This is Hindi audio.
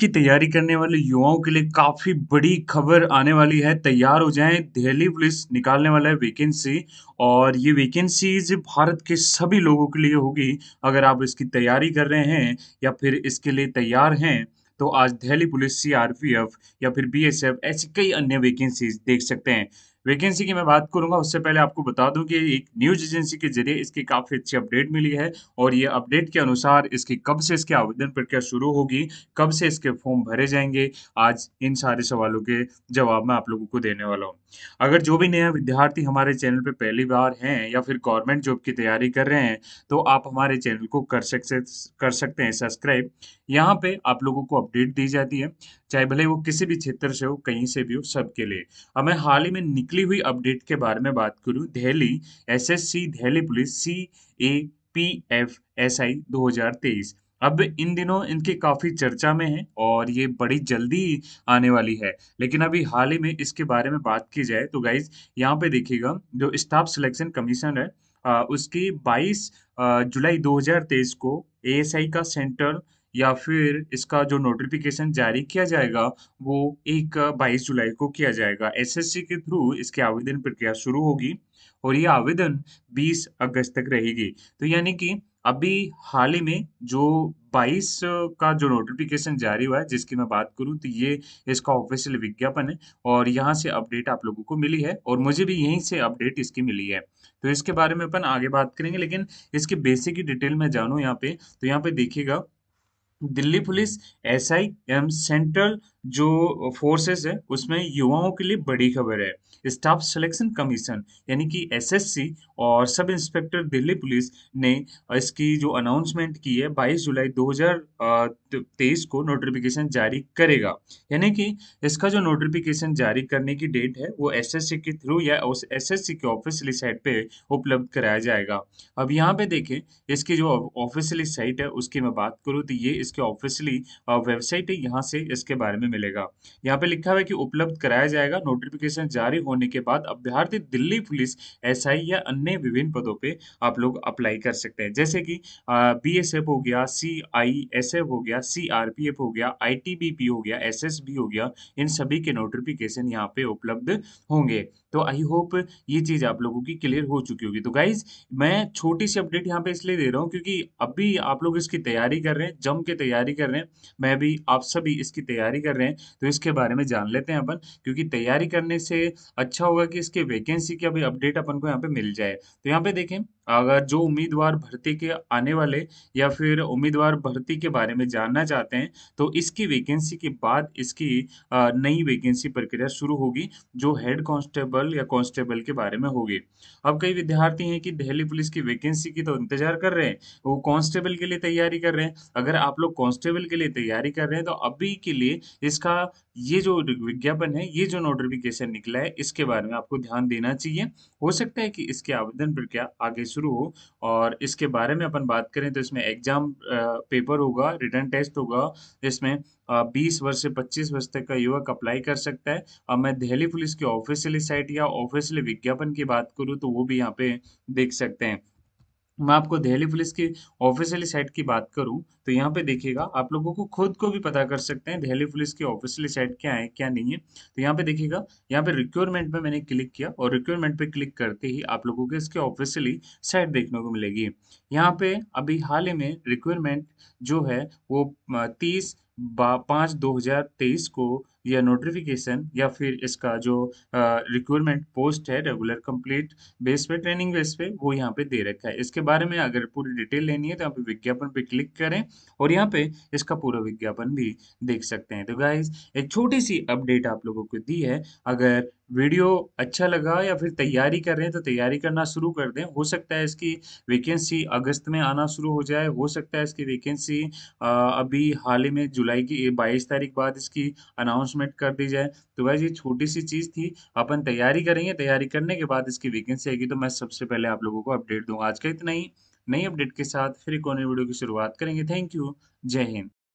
की तैयारी करने वाले युवाओं के लिए काफी बड़ी खबर आने वाली है तैयार हो जाएं दिल्ली पुलिस निकालने वाला है वैकेंसी और ये वैकेंसीज भारत के सभी लोगों के लिए होगी अगर आप इसकी तैयारी कर रहे हैं या फिर इसके लिए तैयार हैं तो आज दिल्ली पुलिस सीआरपीएफ या फिर बीएसएफ ऐसी कई अन्य वैकेंसीज देख सकते हैं वैकेंसी की मैं बात करूंगा उससे पहले आपको बता दूं कि एक न्यूज एजेंसी के जरिए इसकी काफ़ी अच्छी अपडेट मिली है और ये अपडेट के अनुसार इसकी कब से इसकी आवेदन प्रक्रिया शुरू होगी कब से इसके फॉर्म भरे जाएंगे आज इन सारे सवालों के जवाब मैं आप लोगों को देने वाला हूँ अगर जो भी नया विद्यार्थी हमारे चैनल पर पहली बार हैं या फिर गवर्नमेंट जॉब की तैयारी कर रहे हैं तो आप हमारे चैनल को कर सकते कर सकते हैं सब्सक्राइब यहाँ पे आप लोगों को अपडेट दी जाती है चाहे भले वो किसी भी क्षेत्र से हो कहीं से भी हो सबके लिए मैं हाल ही में निकली निकली हुई अपडेट के बारे में बात करूं Delhi SSC Delhi police C A P F S I दो हजार तेईस अब इन दिनों इनके काफ़ी चर्चा में है और ये बड़ी जल्दी आने वाली है लेकिन अभी हाल ही में इसके बारे में बात की जाए तो गाइज यहाँ पे देखिएगा जो स्टाफ सिलेक्शन कमीशन है उसकी 22 जुलाई 2023 को एएसआई का सेंट्रल या फिर इसका जो नोटिफिकेशन जारी किया जाएगा वो एक बाईस जुलाई को किया जाएगा एसएससी के थ्रू इसकी आवेदन प्रक्रिया शुरू होगी और ये आवेदन 20 अगस्त तक रहेगी तो यानी कि अभी हाल ही में जो 22 का जो नोटिफिकेशन जारी हुआ है जिसकी मैं बात करूं तो ये इसका ऑफिशियल विज्ञापन है और यहाँ से अपडेट आप लोगों को मिली है और मुझे भी यहीं से अपडेट इसकी मिली है तो इसके बारे में अपन आगे बात करेंगे लेकिन इसके बेसिक डिटेल में जानूँ यहाँ पे तो यहाँ पे देखिएगा दिल्ली पुलिस एसआई एवं सेंट्रल जो फोर्सेस है उसमें युवाओं के लिए बड़ी खबर है स्टाफ सिलेक्शन कमीशन यानी कि एसएससी और सब इंस्पेक्टर दिल्ली पुलिस ने इसकी जो अनाउंसमेंट की है 22 जुलाई 2023 को नोटिफिकेशन जारी करेगा यानी कि इसका जो नोटिफिकेशन जारी करने की डेट है वो एसएससी के थ्रू या उस एस एस सी के ऑफिशियली साइट पे उपलब्ध कराया जाएगा अब यहाँ पे देखें इसकी जो ऑफिशियली साइट है उसकी मैं बात करूँ तो ये इसके ऑफिशियली वेबसाइट है यहाँ से इसके बारे में मिलेगा यहाँ पे लिखा हुआ कि उपलब्ध कराया जाएगा नोटिफिकेशन जारी होने के बाद अभ्यार्थी दिल्ली पुलिस एस या अन्य विभिन्न पदों पर आप लोग अप्लाई कर सकते हैं जैसे कि बी हो गया सी हो गया सी हो गया आई हो गया एस हो गया इन सभी के नोटिफिकेशन यहाँ पे उपलब्ध होंगे तो आई होप ये चीज़ आप लोगों की क्लियर हो चुकी होगी तो गाइज मैं छोटी सी अपडेट यहाँ पे इसलिए दे रहा हूँ क्योंकि अभी आप लोग इसकी तैयारी कर रहे हैं जम के तैयारी कर रहे हैं मैं भी आप सभी इसकी तैयारी कर रहे हैं तो इसके बारे में जान लेते हैं अपन क्योंकि तैयारी करने से अच्छा होगा कि इसके वैकेंसी की अभी अपडेट अपन को यहाँ पे मिल जाए तो यहाँ पे देखें अगर जो उम्मीदवार भर्ती के आने वाले या फिर उम्मीदवार भर्ती के बारे में जानना चाहते हैं तो इसकी वैकेंसी के बाद इसकी नई वैकेंसी प्रक्रिया शुरू होगी जो हेड कांस्टेबल या कांस्टेबल के बारे में होगी अब कई विद्यार्थी हैं कि दिल्ली पुलिस की वैकेंसी की तो इंतजार कर रहे हैं वो कॉन्स्टेबल के लिए तैयारी कर रहे हैं अगर आप लोग कॉन्स्टेबल के लिए तैयारी कर रहे हैं तो अभी के लिए इसका ये जो विज्ञापन है ये जो नोटिफिकेशन निकला है इसके बारे में आपको ध्यान देना चाहिए हो सकता है कि इसके आवेदन प्रक्रिया आगे शुरू हो और इसके बारे में अपन बात करें तो इसमें एग्जाम पेपर होगा रिटर्न टेस्ट होगा जिसमें बीस वर्ष से पच्चीस वर्ष तक का युवक अप्लाई कर सकता है अब मैं दिल्ली पुलिस की ऑफिशियली साइट या ऑफिशियली विज्ञापन की बात करूँ तो वो भी यहाँ पे देख सकते हैं मैं आपको दिल्ली पुलिस की ऑफिशियली साइट की बात करूं तो यहाँ पे देखिएगा आप लोगों को खुद को भी पता कर सकते हैं दिल्ली पुलिस की ऑफिशियली साइट क्या है क्या नहीं है तो यहाँ पे देखिएगा यहाँ पे रिक्वायरमेंट पे मैंने क्लिक किया और रिक्वायरमेंट पे क्लिक करते ही आप लोगों को इसकी ऑफिशियली साइट देखने को मिलेगी यहाँ पे अभी हाल ही में रिक्वायरमेंट जो है वो तीस पाँच दो को या नोटिफिकेशन या फिर इसका जो रिक्वायरमेंट पोस्ट है रेगुलर कंप्लीट बेस पे ट्रेनिंग बेस पे वो यहाँ पे दे रखा है इसके बारे में अगर पूरी डिटेल लेनी है तो आप विज्ञापन पे क्लिक करें और यहाँ पे इसका पूरा विज्ञापन भी देख सकते हैं तो गाइज एक छोटी सी अपडेट आप लोगों को दी है अगर वीडियो अच्छा लगा या फिर तैयारी कर रहे हैं तो तैयारी करना शुरू कर दें हो सकता है इसकी वैकेंसी अगस्त में आना शुरू हो जाए हो सकता है इसकी वैकेंसी अभी हाल ही में जुलाई की बाईस तारीख बाद इसकी अनाउंस अनाउंसमेंट कर दी जाए तो वह ये छोटी सी चीज़ थी अपन तैयारी करेंगे तैयारी करने के बाद इसकी वैकेंसी आएगी तो मैं सबसे पहले आप लोगों को अपडेट दूंगा आज का इतना ही नई अपडेट के साथ फिर एक और वीडियो की शुरुआत करेंगे थैंक यू जय हिंद